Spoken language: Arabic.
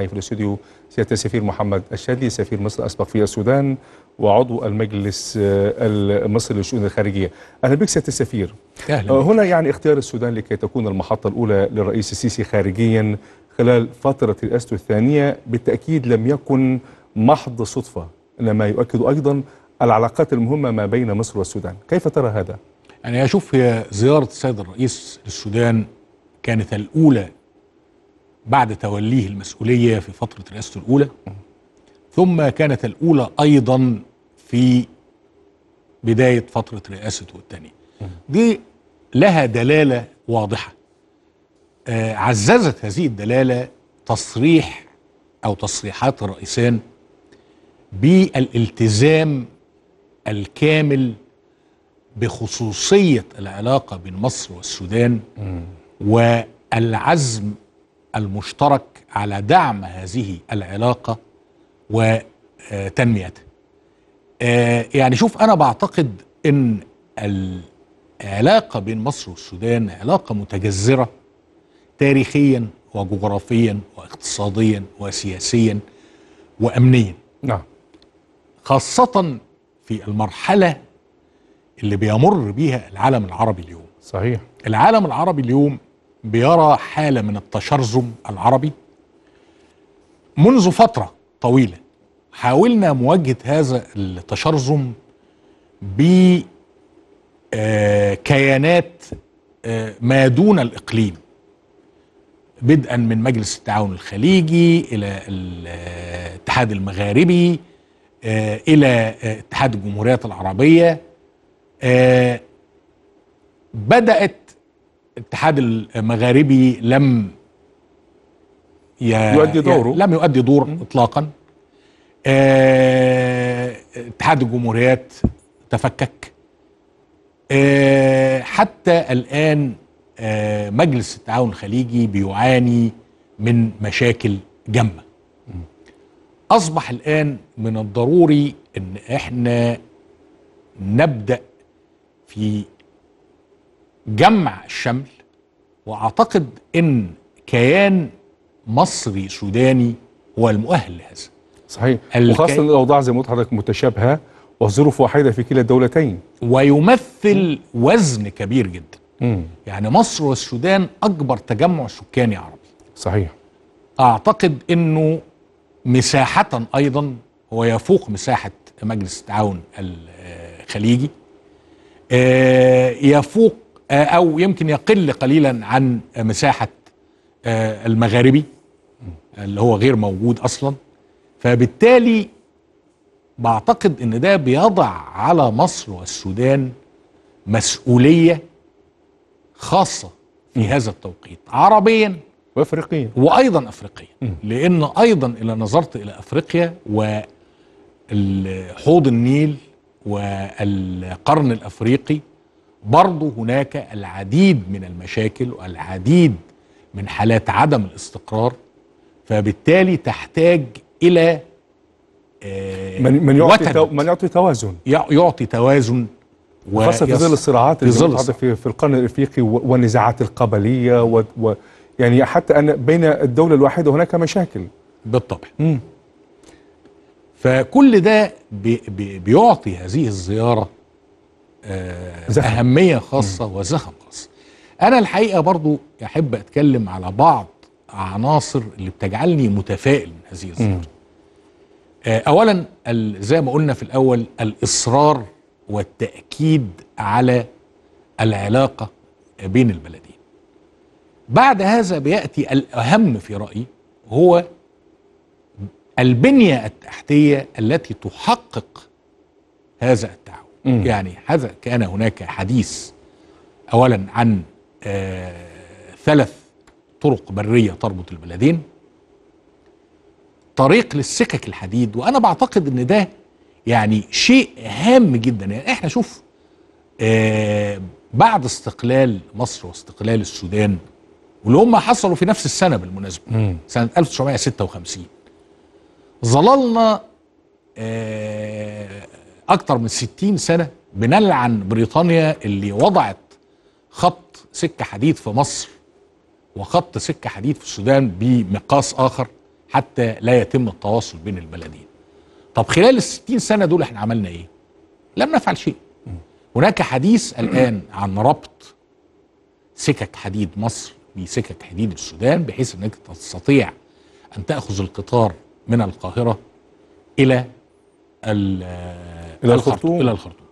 معي في الاستوديو سياده السفير محمد الشادي سفير مصر الاسبق في السودان وعضو المجلس آه، المصري للشؤون الخارجيه. اهلا بك سياده السفير. أهلا آه، هنا يعني اختيار السودان لكي تكون المحطه الاولى للرئيس السيسي خارجيا خلال فتره رئاسته الثانيه بالتاكيد لم يكن محض صدفه انما يؤكد ايضا العلاقات المهمه ما بين مصر والسودان، كيف ترى هذا؟ انا اشوف هي زياره السيد الرئيس للسودان كانت الاولى بعد توليه المسؤولية في فترة رئاسته الأولى ثم كانت الأولى أيضا في بداية فترة رئاسته الثانية دي لها دلالة واضحة آه، عززت هذه الدلالة تصريح أو تصريحات الرئيسان بالالتزام الكامل بخصوصية العلاقة بين مصر والسودان والعزم المشترك على دعم هذه العلاقه وتنميتها. آه، يعني شوف انا بعتقد ان العلاقه بين مصر والسودان علاقه متجذره تاريخيا وجغرافيا واقتصاديا وسياسيا وامنيا. نعم. خاصه في المرحله اللي بيمر بيها العالم العربي اليوم. صحيح. العالم العربي اليوم بيرى حاله من التشرذم العربي منذ فتره طويله حاولنا مواجهه هذا التشرذم بكيانات آه، آه، ما دون الاقليم بدءا من مجلس التعاون الخليجي الى الاتحاد المغاربي آه، الى اتحاد الجمهوريات العربيه بدات الاتحاد المغاربي لم يؤدي دوره لم يؤدي دور م. اطلاقا اه... اتحاد الجمهوريات تفكك اه... حتى الان اه... مجلس التعاون الخليجي بيعاني من مشاكل جمه اصبح الان من الضروري ان احنا نبدا في جمع الشمل واعتقد ان كيان مصري سوداني هو المؤهل لهذا صحيح وخاصه ان الاوضاع زي ما قلت حضرتك متشابهه وظروف واحده في كلا الدولتين ويمثل م. وزن كبير جدا م. يعني مصر والسودان اكبر تجمع سكاني عربي صحيح اعتقد انه مساحه ايضا هو يفوق مساحه مجلس التعاون الخليجي آه، آه، يفوق آه، او يمكن يقل قليلا عن مساحه آه، المغاربي اللي هو غير موجود اصلا فبالتالي بعتقد ان ده بيضع على مصر والسودان مسؤوليه خاصه في هذا التوقيت عربيا وافريقيا وايضا افريقيا لان ايضا اذا نظرت الى افريقيا وحوض النيل والقرن الافريقي برضه هناك العديد من المشاكل والعديد من حالات عدم الاستقرار فبالتالي تحتاج الى آه، من من يعطي من يعطي توازن يعطي توازن خاصه في ظل الصراعات في ظل في, في القرن الافريقي والنزاعات القبليه و و يعني حتى ان بين الدوله الواحده هناك مشاكل بالطبع مم. فكل ده بي بيعطي هذه الزياره أهمية خاصة وزخم خاص أنا الحقيقة برضو أحب أتكلم على بعض عناصر اللي بتجعلني متفائل من هذه الظاهرة أولا زي ما قلنا في الأول الإصرار والتأكيد على العلاقة بين البلدين بعد هذا بيأتي الأهم في رأيي هو البنية التحتية التي تحقق هذا التعاون مم. يعني هذا كان هناك حديث أولا عن آه ثلاث طرق برية تربط البلدين طريق للسكك الحديد وأنا بعتقد أن ده يعني شيء هام جدا يعني احنا شوف آه بعد استقلال مصر واستقلال السودان واللي هم حصلوا في نفس السنة بالمناسبة مم. سنة 1956 ظللنا آه اكتر من 60 سنه بنلعن بريطانيا اللي وضعت خط سكه حديد في مصر وخط سكه حديد في السودان بمقاس اخر حتى لا يتم التواصل بين البلدين. طب خلال الستين 60 سنه دول احنا عملنا ايه؟ لم نفعل شيء. هناك حديث الان عن ربط سكك حديد مصر بسكك حديد السودان بحيث انك تستطيع ان تاخذ القطار من القاهره الى إلى الخرطوم إلى الخرطوم